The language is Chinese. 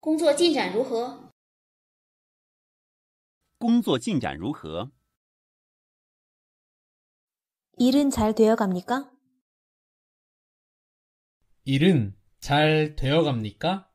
工作进展如何？工作进展如何？일은잘되어갑니까일은잘되어갑니까